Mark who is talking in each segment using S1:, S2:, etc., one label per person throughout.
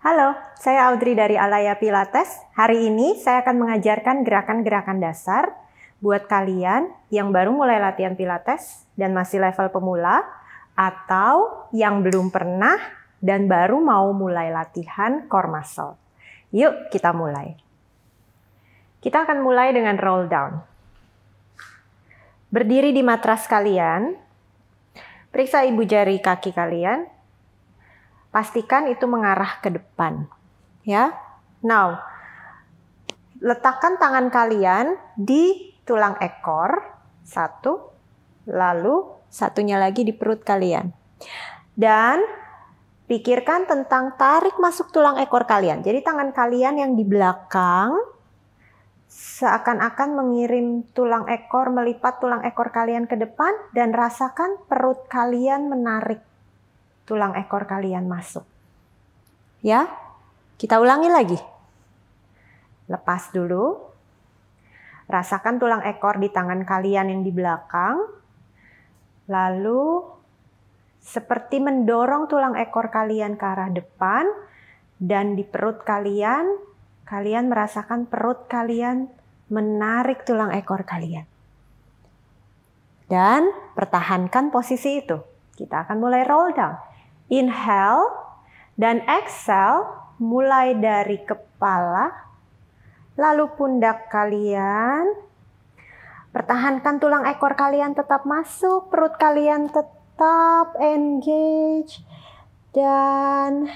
S1: Halo, saya Audrey dari Alaya Pilates. Hari ini saya akan mengajarkan gerakan-gerakan dasar buat kalian yang baru mulai latihan Pilates dan masih level pemula atau yang belum pernah dan baru mau mulai latihan core muscle. Yuk kita mulai. Kita akan mulai dengan roll down. Berdiri di matras kalian, periksa ibu jari kaki kalian, Pastikan itu mengarah ke depan. Ya. Now, letakkan tangan kalian di tulang ekor satu, lalu satunya lagi di perut kalian. Dan pikirkan tentang tarik masuk tulang ekor kalian. Jadi tangan kalian yang di belakang seakan-akan mengirim tulang ekor, melipat tulang ekor kalian ke depan dan rasakan perut kalian menarik tulang ekor kalian masuk. Ya, kita ulangi lagi. Lepas dulu. Rasakan tulang ekor di tangan kalian yang di belakang. Lalu seperti mendorong tulang ekor kalian ke arah depan dan di perut kalian, kalian merasakan perut kalian menarik tulang ekor kalian. Dan pertahankan posisi itu. Kita akan mulai roll down. Inhale dan exhale mulai dari kepala, lalu pundak kalian. Pertahankan tulang ekor kalian tetap masuk, perut kalian tetap engage. Dan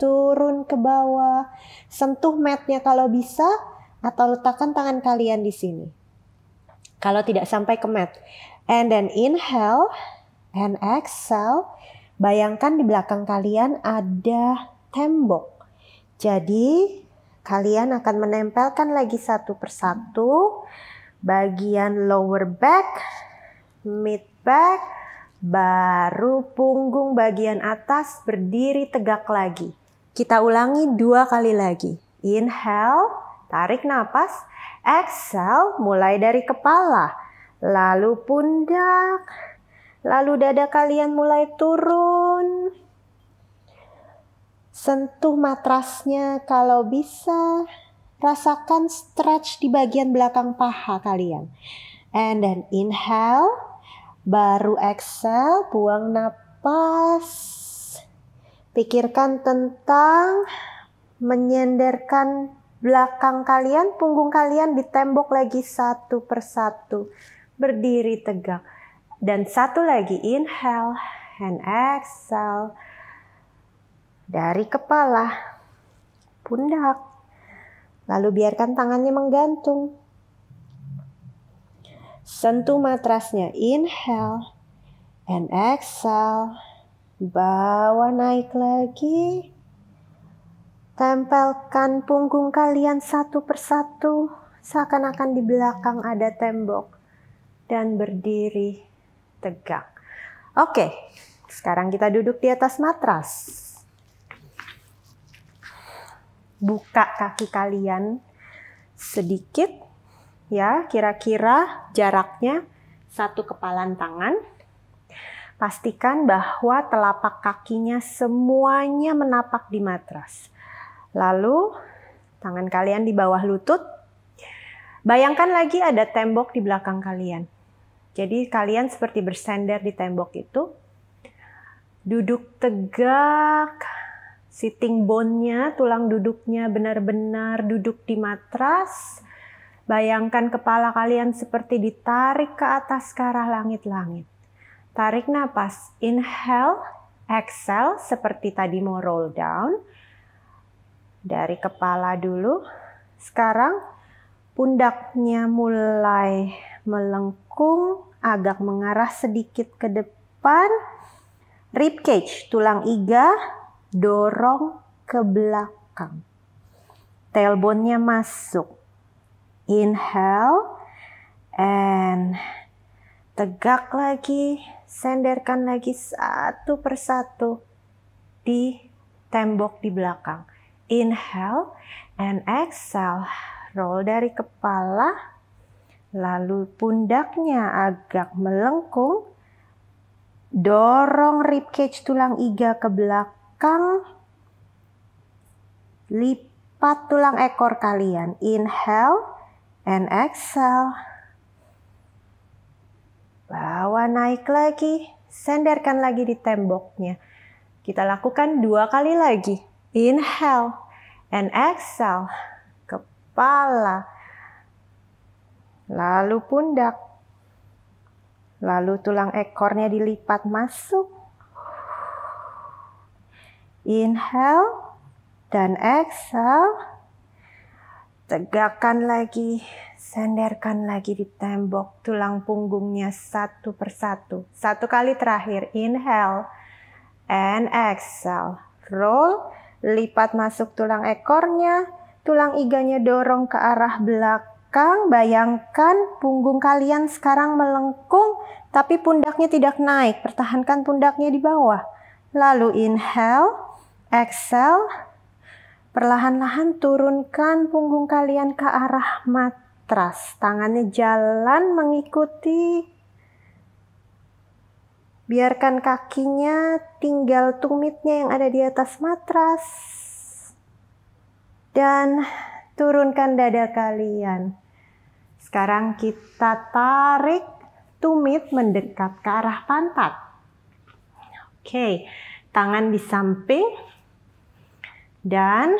S1: turun ke bawah. Sentuh matnya kalau bisa atau letakkan tangan kalian di sini. Kalau tidak sampai ke mat. And then inhale and exhale. Bayangkan di belakang kalian ada tembok. Jadi kalian akan menempelkan lagi satu persatu bagian lower back, mid back, baru punggung bagian atas berdiri tegak lagi. Kita ulangi dua kali lagi. Inhale, tarik nafas. exhale mulai dari kepala, lalu pundak, Lalu dada kalian mulai turun. Sentuh matrasnya kalau bisa. Rasakan stretch di bagian belakang paha kalian. And then inhale. Baru exhale, buang napas. Pikirkan tentang menyenderkan belakang kalian, punggung kalian ditembok lagi satu persatu. Berdiri tegak. Dan satu lagi inhale and exhale. Dari kepala, pundak. Lalu biarkan tangannya menggantung. Sentuh matrasnya. Inhale and exhale. Bawa naik lagi. Tempelkan punggung kalian satu persatu, seakan-akan di belakang ada tembok, dan berdiri tegak. Oke, sekarang kita duduk di atas matras. Buka kaki kalian sedikit, ya, kira-kira jaraknya satu kepalan tangan. Pastikan bahwa telapak kakinya semuanya menapak di matras. Lalu tangan kalian di bawah lutut. Bayangkan lagi ada tembok di belakang kalian. Jadi kalian seperti bersender di tembok itu, duduk tegak, sitting bone-nya, tulang duduknya benar-benar duduk di matras. Bayangkan kepala kalian seperti ditarik ke atas ke arah langit-langit. Tarik nafas, inhale, exhale seperti tadi mau roll down. Dari kepala dulu. Sekarang pundaknya mulai melengkung, agak mengarah sedikit ke depan. Rib cage, tulang iga, dorong ke belakang. Tailbone-nya masuk. Inhale and tegak lagi, senderkan lagi satu persatu di tembok di belakang. Inhale and exhale. Roll dari kepala Lalu pundaknya agak melengkung, dorong ribcage tulang iga ke belakang, lipat tulang ekor kalian. Inhale and exhale. Bawa naik lagi, senderkan lagi di temboknya. Kita lakukan dua kali lagi. Inhale and exhale. Kepala lalu pundak, lalu tulang ekornya dilipat masuk. Inhale dan exhale. Tegakkan lagi, senderkan lagi di tembok tulang punggungnya satu persatu. Satu kali terakhir, inhale and exhale. Roll, lipat masuk tulang ekornya, tulang iganya dorong ke arah belakang Kang, bayangkan punggung kalian sekarang melengkung, tapi pundaknya tidak naik. Pertahankan pundaknya di bawah. Lalu inhale, exhale. Perlahan-lahan turunkan punggung kalian ke arah matras. Tangannya jalan mengikuti. Biarkan kakinya tinggal tumitnya yang ada di atas matras. Dan turunkan dada kalian. Sekarang kita tarik tumit mendekat ke arah pantat. Oke, tangan di samping dan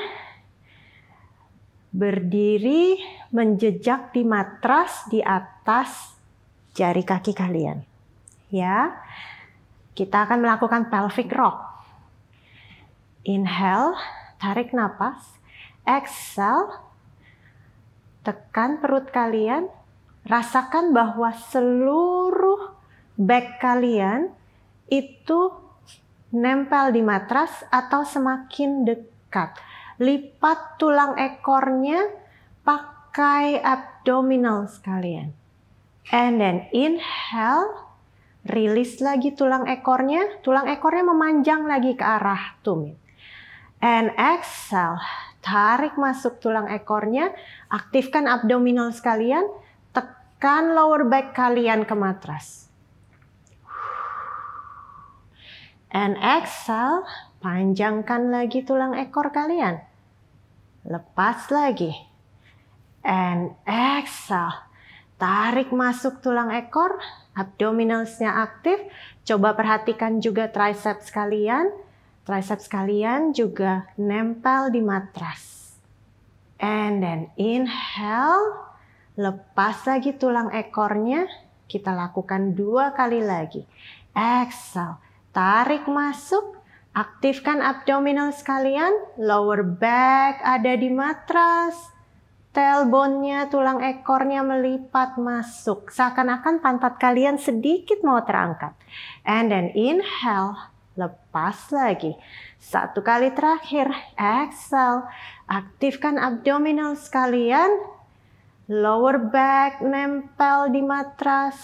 S1: berdiri menjejak di matras di atas jari kaki kalian. Ya. Kita akan melakukan pelvic rock. Inhale, tarik nafas. Exhale, Tekan perut kalian, rasakan bahwa seluruh back kalian itu nempel di matras atau semakin dekat. Lipat tulang ekornya pakai abdominal sekalian. And then inhale, rilis lagi tulang ekornya. Tulang ekornya memanjang lagi ke arah tumit. And exhale, Tarik masuk tulang ekornya, aktifkan abdominal sekalian, tekan lower back kalian ke matras. And exhale, panjangkan lagi tulang ekor kalian. Lepas lagi. And exhale. Tarik masuk tulang ekor, abdominalsnya aktif. Coba perhatikan juga triceps kalian. Triceps kalian juga nempel di matras. And then inhale, lepas lagi tulang ekornya. Kita lakukan dua kali lagi. Exhale, tarik masuk, aktifkan abdominal sekalian. Lower back ada di matras. Tailbone-nya, tulang ekornya melipat masuk. Seakan-akan pantat kalian sedikit mau terangkat. And then inhale, lepas lagi. Satu kali terakhir, exhale. Aktifkan abdominal sekalian. Lower back nempel di matras.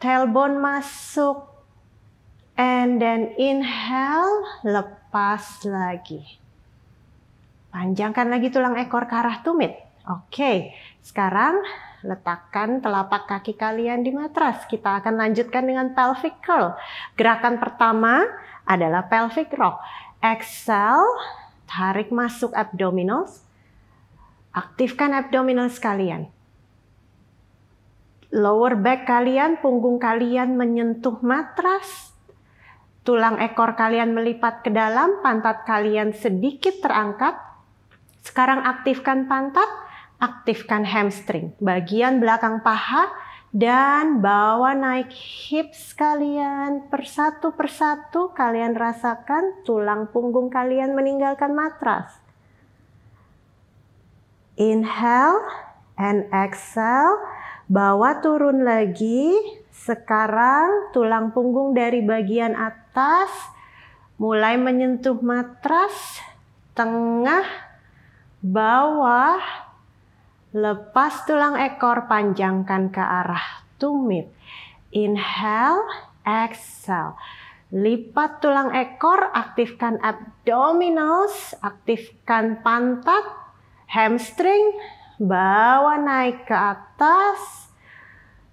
S1: Tailbone masuk. And then inhale, lepas lagi. Panjangkan lagi tulang ekor ke arah tumit. Oke, okay. sekarang Letakkan telapak kaki kalian di matras. Kita akan lanjutkan dengan pelvic curl. Gerakan pertama adalah pelvic rock. Exhale, tarik masuk abdominals. Aktifkan abdominals kalian. Lower back kalian, punggung kalian menyentuh matras. Tulang ekor kalian melipat ke dalam, pantat kalian sedikit terangkat. Sekarang aktifkan pantat aktifkan hamstring, bagian belakang paha dan bawa naik hips kalian persatu persatu kalian rasakan tulang punggung kalian meninggalkan matras. Inhale and exhale, bawa turun lagi. Sekarang tulang punggung dari bagian atas mulai menyentuh matras, tengah, bawah, Lepas tulang ekor, panjangkan ke arah tumit. Inhale, exhale. Lipat tulang ekor, aktifkan abdominals, aktifkan pantat, hamstring, bawa naik ke atas.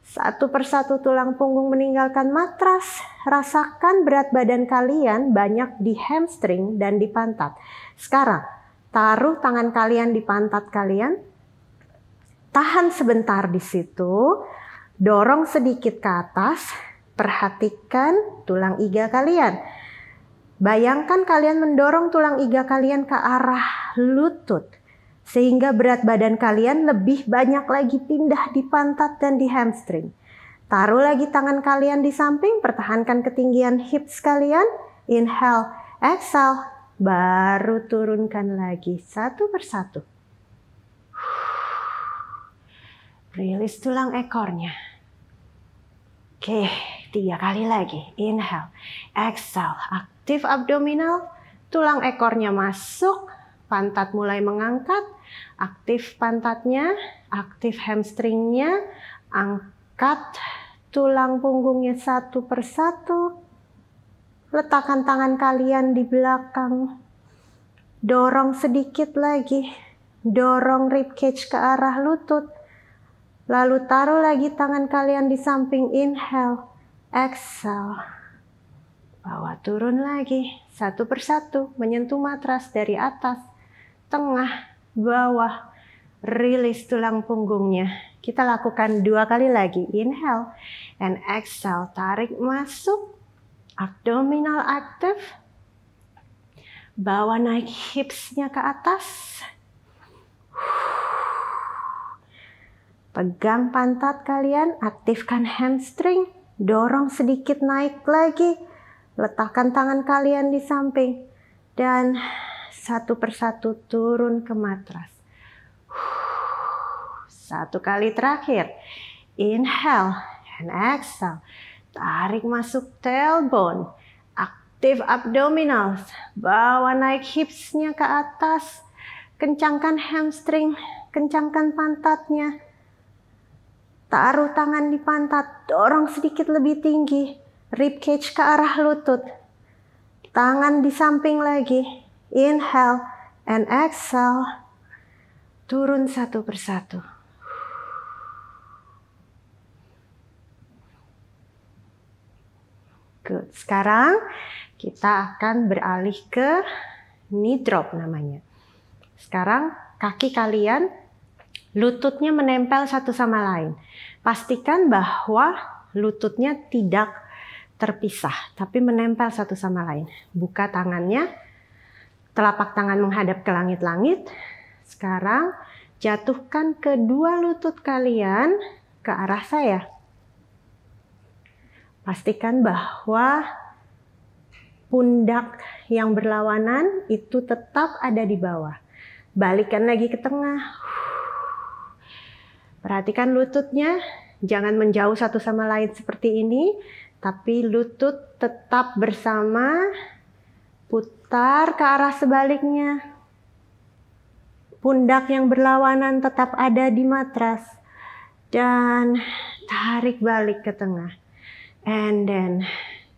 S1: Satu persatu tulang punggung meninggalkan matras. Rasakan berat badan kalian banyak di hamstring dan di pantat. Sekarang, taruh tangan kalian di pantat kalian tahan sebentar di situ, dorong sedikit ke atas, perhatikan tulang iga kalian. Bayangkan kalian mendorong tulang iga kalian ke arah lutut sehingga berat badan kalian lebih banyak lagi pindah di pantat dan di hamstring. Taruh lagi tangan kalian di samping, pertahankan ketinggian hips kalian. Inhale, exhale, baru turunkan lagi satu persatu. Rilis tulang ekornya. Oke, tiga kali lagi. Inhale, exhale. Aktif abdominal, tulang ekornya masuk, pantat mulai mengangkat, aktif pantatnya, aktif hamstringnya, angkat tulang punggungnya satu persatu, letakkan tangan kalian di belakang, dorong sedikit lagi, dorong ribcage ke arah lutut, Lalu taruh lagi tangan kalian di samping inhale, exhale. Bawa turun lagi, satu persatu, menyentuh matras dari atas, tengah, bawah, rilis tulang punggungnya. Kita lakukan dua kali lagi, inhale and exhale. Tarik masuk, abdominal active. bawa naik hipsnya ke atas. Pegang pantat kalian, aktifkan hamstring, dorong sedikit naik lagi. Letakkan tangan kalian di samping dan satu persatu turun ke matras. Satu kali terakhir. Inhale and exhale. Tarik masuk tailbone. Aktif abdominals, Bawa naik hipsnya ke atas. Kencangkan hamstring. Kencangkan pantatnya Taruh tangan di pantat, dorong sedikit lebih tinggi. rib cage ke arah lutut. Tangan di samping lagi. Inhale and exhale. Turun satu persatu. Good. Sekarang kita akan beralih ke knee drop namanya. Sekarang kaki kalian Lututnya menempel satu sama lain. Pastikan bahwa lututnya tidak terpisah, tapi menempel satu sama lain. Buka tangannya, telapak tangan menghadap ke langit-langit. Sekarang jatuhkan kedua lutut kalian ke arah saya. Pastikan bahwa pundak yang berlawanan itu tetap ada di bawah. Balikan lagi ke tengah. Perhatikan lututnya, jangan menjauh satu sama lain seperti ini, tapi lutut tetap bersama, putar ke arah sebaliknya. Pundak yang berlawanan tetap ada di matras. Dan tarik balik ke tengah. And then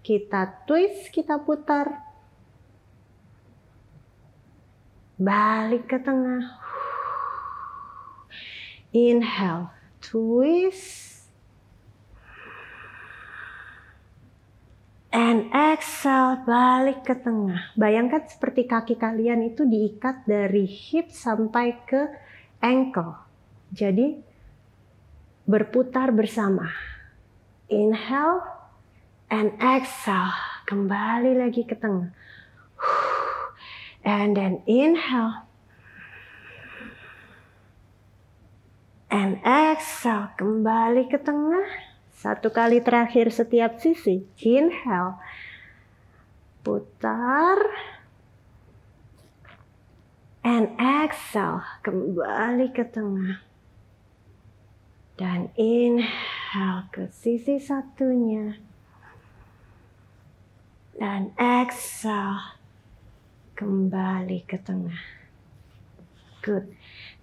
S1: kita twist, kita putar. Balik ke tengah. Inhale, twist. And exhale, balik ke tengah. Bayangkan seperti kaki kalian itu diikat dari hip sampai ke ankle. Jadi berputar bersama. Inhale and exhale. Kembali lagi ke tengah. And then inhale and exhale kembali ke tengah satu kali terakhir setiap sisi inhale putar and exhale kembali ke tengah dan inhale ke sisi satunya dan exhale kembali ke tengah good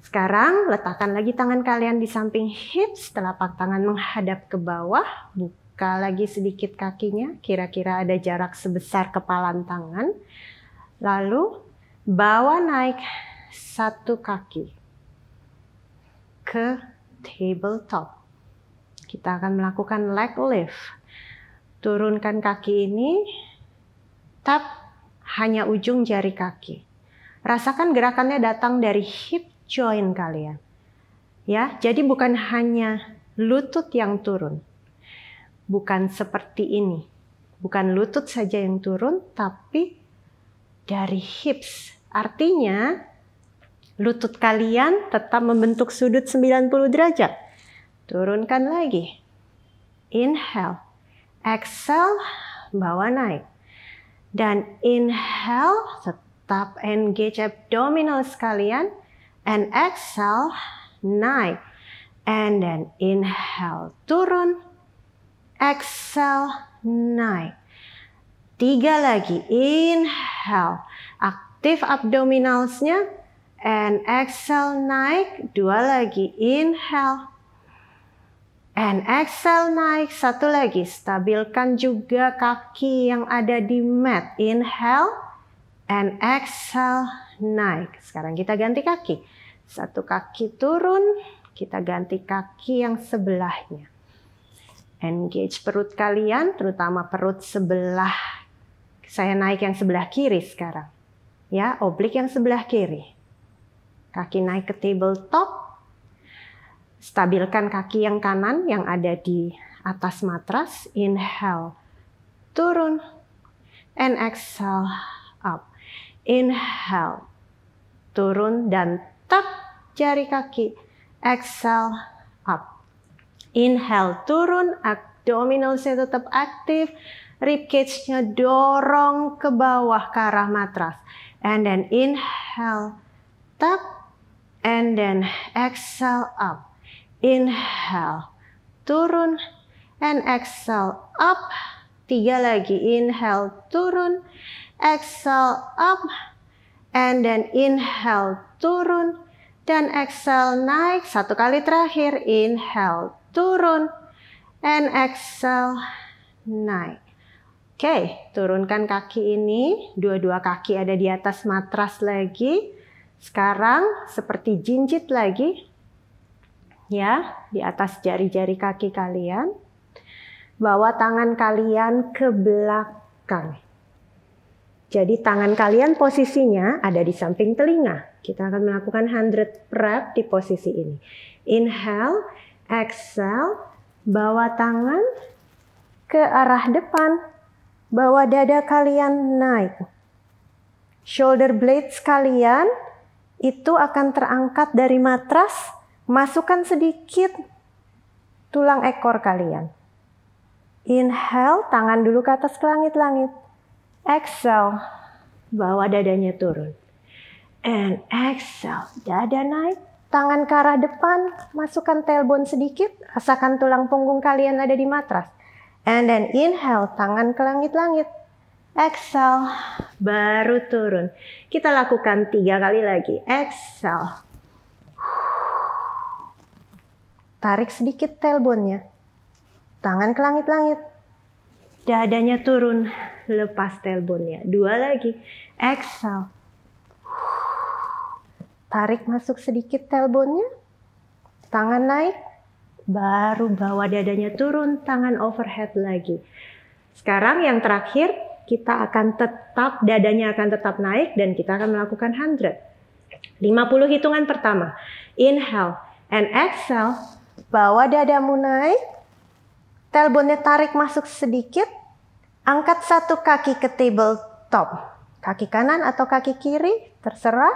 S1: sekarang letakkan lagi tangan kalian di samping hips, telapak tangan menghadap ke bawah, buka lagi sedikit kakinya, kira-kira ada jarak sebesar kepalan tangan. Lalu bawa naik satu kaki ke tabletop. Kita akan melakukan leg lift. Turunkan kaki ini, tap hanya ujung jari kaki. Rasakan gerakannya datang dari hip join kalian. Ya. ya, jadi bukan hanya lutut yang turun. Bukan seperti ini. Bukan lutut saja yang turun, tapi dari hips. Artinya lutut kalian tetap membentuk sudut 90 derajat. Turunkan lagi. Inhale. Exhale, bawa naik. Dan inhale, tetap engage abdominal sekalian and exhale, naik. And then inhale, turun. Exhale, naik. Tiga lagi, inhale. Aktif abdominalsnya. And exhale, naik. Dua lagi, inhale. And exhale, naik. Satu lagi, stabilkan juga kaki yang ada di mat. Inhale, and exhale, naik. Sekarang kita ganti kaki. Satu kaki turun, kita ganti kaki yang sebelahnya. Engage perut kalian, terutama perut sebelah. Saya naik yang sebelah kiri sekarang. Ya, oblik yang sebelah kiri. Kaki naik ke tabletop. Stabilkan kaki yang kanan yang ada di atas matras. Inhale. Turun. And exhale up. Inhale. Turun dan tap jari kaki. Exhale, up. Inhale, turun. Abdominal saya tetap aktif. Ribcage-nya dorong ke bawah ke arah matras. And then inhale, tap. And then exhale, up. Inhale, turun. And exhale, up. Tiga lagi. Inhale, turun. Exhale, up and then inhale turun dan exhale naik satu kali terakhir inhale turun and exhale naik oke turunkan kaki ini dua-dua kaki ada di atas matras lagi sekarang seperti jinjit lagi ya di atas jari-jari kaki kalian bawa tangan kalian ke belakang jadi tangan kalian posisinya ada di samping telinga. Kita akan melakukan 100 rep di posisi ini. Inhale, exhale, bawa tangan ke arah depan, bawa dada kalian naik. Shoulder blades kalian itu akan terangkat dari matras, masukkan sedikit tulang ekor kalian. Inhale, tangan dulu ke atas ke langit-langit. Exhale, bawa dadanya turun. And exhale, dada naik, tangan ke arah depan, masukkan tailbone sedikit, rasakan tulang punggung kalian ada di matras. And then inhale, tangan ke langit-langit. Exhale, baru turun. Kita lakukan tiga kali lagi. Exhale. Tarik sedikit tailbone-nya. Tangan ke langit-langit dadanya turun lepas telponnya dua lagi exhale tarik masuk sedikit telponnya tangan naik baru bawa dadanya turun tangan overhead lagi sekarang yang terakhir kita akan tetap dadanya akan tetap naik dan kita akan melakukan 100 50 hitungan pertama inhale and exhale bawa dadamu naik telponnya tarik masuk sedikit Angkat satu kaki ke tabletop. Kaki kanan atau kaki kiri, terserah.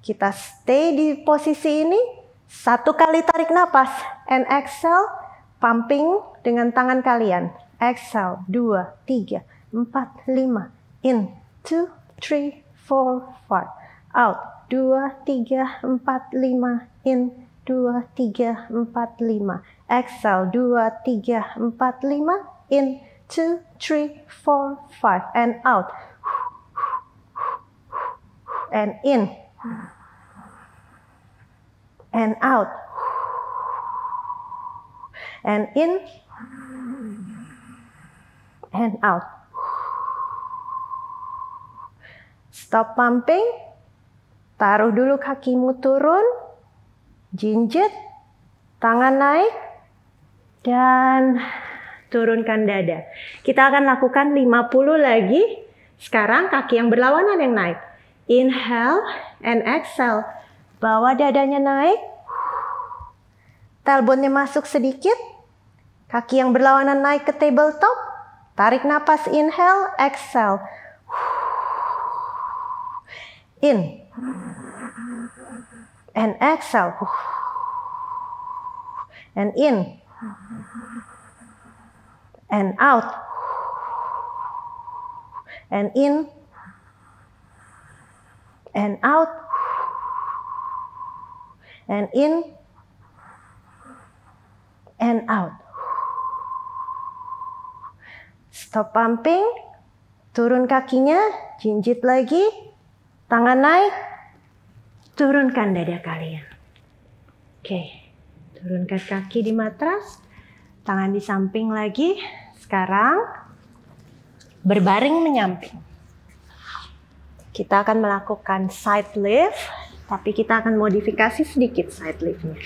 S1: Kita stay di posisi ini. Satu kali tarik nafas. And exhale, pumping dengan tangan kalian. Exhale, dua, tiga, empat, lima. In, two, three, four, five. Out, dua, tiga, empat, lima. In, dua, tiga, empat, lima. Exhale, 2, 3, 4, 5. In, two, three, four, five, and out. And in. And out. And in. And out. Stop pumping. Taruh dulu kakimu turun. Jinjit. Tangan naik. Dan turunkan dada. Kita akan lakukan 50 lagi. Sekarang kaki yang berlawanan yang naik. Inhale and exhale. Bawa dadanya naik. Talbotnya masuk sedikit. Kaki yang berlawanan naik ke tabletop. Tarik napas inhale, exhale. In. And exhale. And in and out and in and out and in and out stop pumping turun kakinya jinjit lagi tangan naik turunkan dada kalian oke turunkan kaki di matras tangan di samping lagi sekarang berbaring menyamping. Kita akan melakukan side lift, tapi kita akan modifikasi sedikit side liftnya.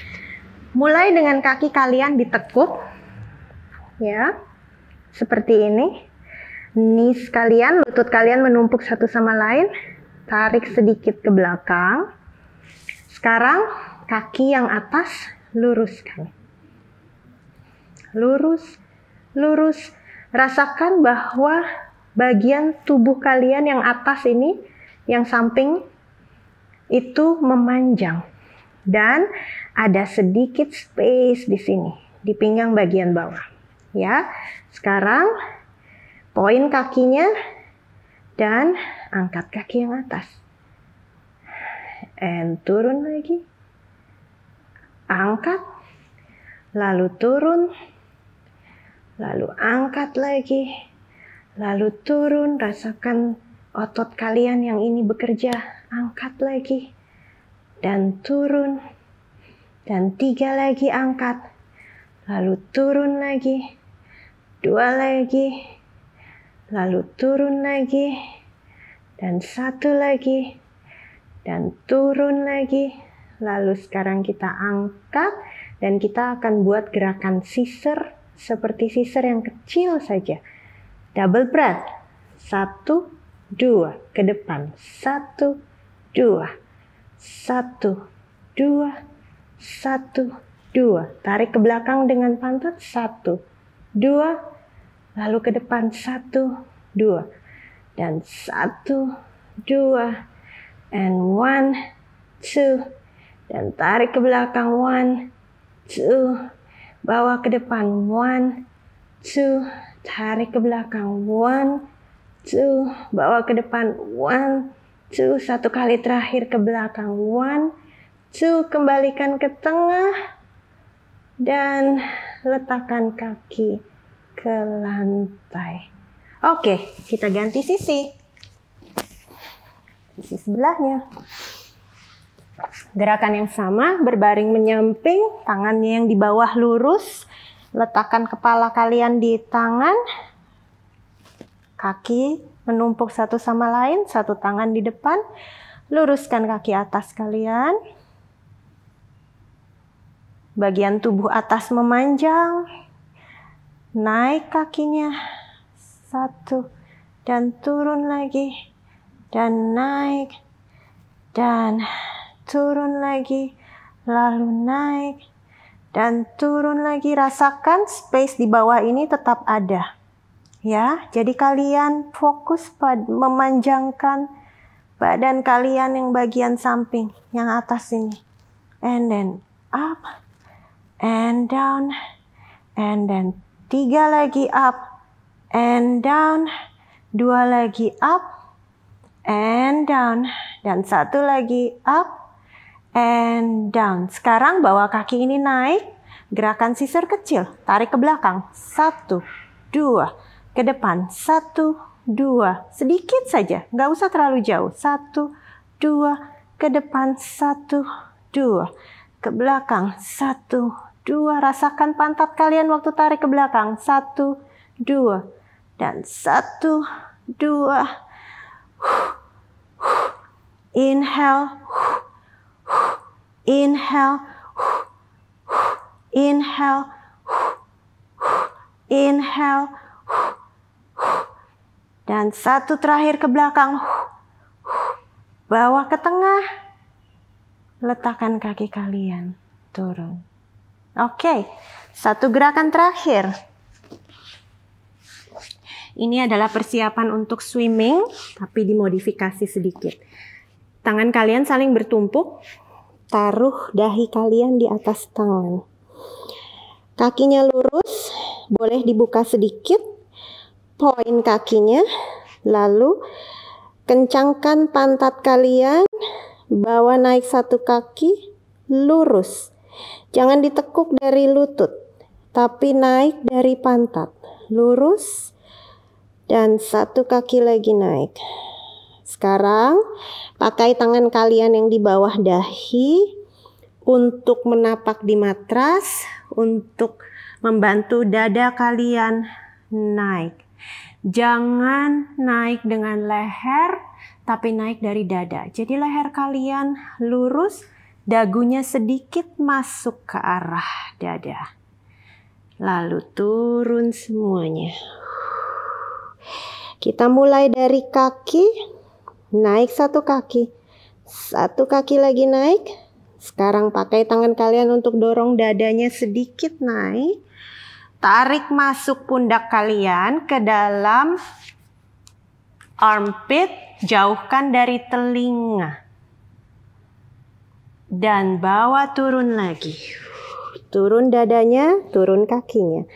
S1: Mulai dengan kaki kalian ditekuk, ya, seperti ini. nis kalian, lutut kalian menumpuk satu sama lain. Tarik sedikit ke belakang. Sekarang kaki yang atas luruskan. Luruskan lurus. Rasakan bahwa bagian tubuh kalian yang atas ini, yang samping itu memanjang. Dan ada sedikit space di sini, di pinggang bagian bawah. Ya. Sekarang poin kakinya dan angkat kaki yang atas. And turun lagi. Angkat lalu turun lalu angkat lagi, lalu turun, rasakan otot kalian yang ini bekerja, angkat lagi, dan turun, dan tiga lagi angkat, lalu turun lagi, dua lagi, lalu turun lagi, dan satu lagi, dan turun lagi. Lalu sekarang kita angkat dan kita akan buat gerakan scissor seperti sisir yang kecil saja. Double breath. Satu, dua. Ke depan. Satu, dua. Satu, dua. Satu, dua. Tarik ke belakang dengan pantat. Satu, dua. Lalu ke depan. Satu, dua. Dan satu, dua. And one, two. Dan tarik ke belakang. One, two, bawa ke depan one two tarik ke belakang one two bawa ke depan one two satu kali terakhir ke belakang one two kembalikan ke tengah dan letakkan kaki ke lantai oke kita ganti sisi sisi sebelahnya Gerakan yang sama, berbaring menyamping, tangannya yang di bawah lurus. Letakkan kepala kalian di tangan. Kaki menumpuk satu sama lain, satu tangan di depan. Luruskan kaki atas kalian. Bagian tubuh atas memanjang. Naik kakinya. Satu. Dan turun lagi. Dan naik. Dan turun lagi, lalu naik, dan turun lagi. Rasakan space di bawah ini tetap ada. Ya, jadi kalian fokus pada memanjangkan badan kalian yang bagian samping, yang atas ini. And then up, and down, and then tiga lagi up, and down, dua lagi up, and down, dan satu lagi up, and down. Sekarang bawa kaki ini naik, gerakan sisir kecil, tarik ke belakang. Satu, dua, ke depan. Satu, dua, sedikit saja, nggak usah terlalu jauh. Satu, dua, ke depan. Satu, dua, ke belakang. Satu, dua, rasakan pantat kalian waktu tarik ke belakang. Satu, dua, dan satu, dua. Inhale, Inhale. Inhale. Inhale. Dan satu terakhir ke belakang. bawah ke tengah. Letakkan kaki kalian turun. Oke, satu gerakan terakhir. Ini adalah persiapan untuk swimming, tapi dimodifikasi sedikit. Tangan kalian saling bertumpuk, taruh dahi kalian di atas tangan. Kakinya lurus, boleh dibuka sedikit, poin kakinya, lalu kencangkan pantat kalian, bawa naik satu kaki, lurus. Jangan ditekuk dari lutut, tapi naik dari pantat, lurus, dan satu kaki lagi naik. Sekarang pakai tangan kalian yang di bawah dahi untuk menapak di matras, untuk membantu dada kalian naik. Jangan naik dengan leher, tapi naik dari dada. Jadi leher kalian lurus, dagunya sedikit masuk ke arah dada. Lalu turun semuanya. Kita mulai dari kaki, naik satu kaki, satu kaki lagi naik. Sekarang pakai tangan kalian untuk dorong dadanya sedikit naik. Tarik masuk pundak kalian ke dalam armpit, jauhkan dari telinga. Dan bawa turun lagi. Turun dadanya, turun kakinya.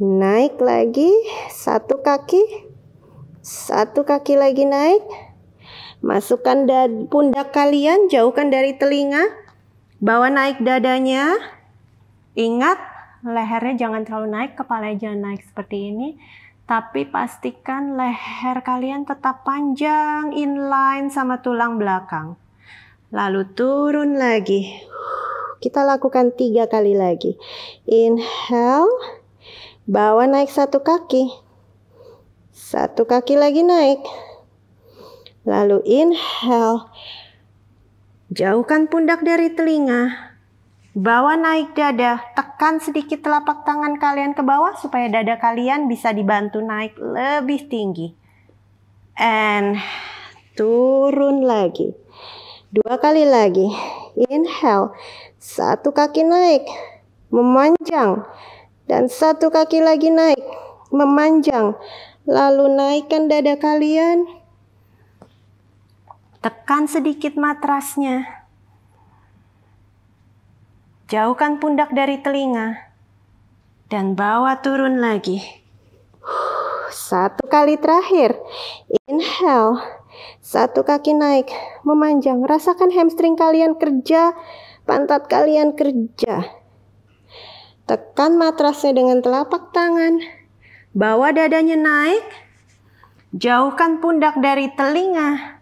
S1: Naik lagi, satu kaki, satu kaki lagi naik. Masukkan pundak kalian, jauhkan dari telinga. Bawa naik dadanya. Ingat, lehernya jangan terlalu naik, kepala jangan naik seperti ini. Tapi pastikan leher kalian tetap panjang, inline sama tulang belakang. Lalu turun lagi. Kita lakukan tiga kali lagi. Inhale, bawa naik satu kaki, satu kaki lagi naik. Lalu inhale. Jauhkan pundak dari telinga. Bawa naik dada, tekan sedikit telapak tangan kalian ke bawah supaya dada kalian bisa dibantu naik lebih tinggi. And turun lagi. Dua kali lagi. Inhale. Satu kaki naik, memanjang. Dan satu kaki lagi naik, memanjang. Lalu naikkan dada kalian. Tekan sedikit matrasnya. Jauhkan pundak dari telinga. Dan bawa turun lagi. Satu kali terakhir. Inhale. Satu kaki naik. Memanjang. Rasakan hamstring kalian kerja. Pantat kalian kerja. Tekan matrasnya dengan telapak tangan Bawa dadanya naik. Jauhkan pundak dari telinga.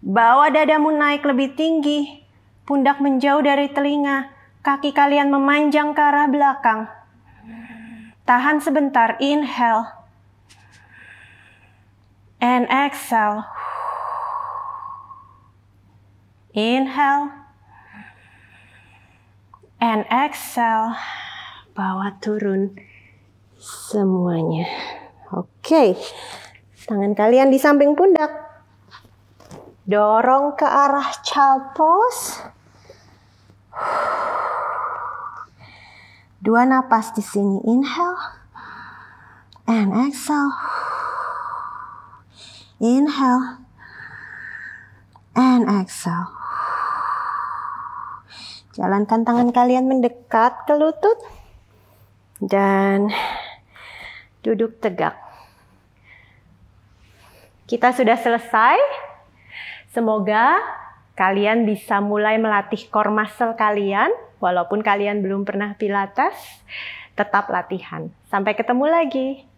S1: Bawa dadamu naik lebih tinggi. Pundak menjauh dari telinga. Kaki kalian memanjang ke arah belakang. Tahan sebentar. Inhale. And exhale. Inhale. And exhale. Bawa turun semuanya. Oke, tangan kalian di samping pundak. Dorong ke arah child pose. Dua napas di sini, inhale and exhale. Inhale and exhale. Jalankan tangan kalian mendekat ke lutut dan duduk tegak. Kita sudah selesai. Semoga kalian bisa mulai melatih core muscle kalian walaupun kalian belum pernah pilates, tetap latihan. Sampai ketemu lagi.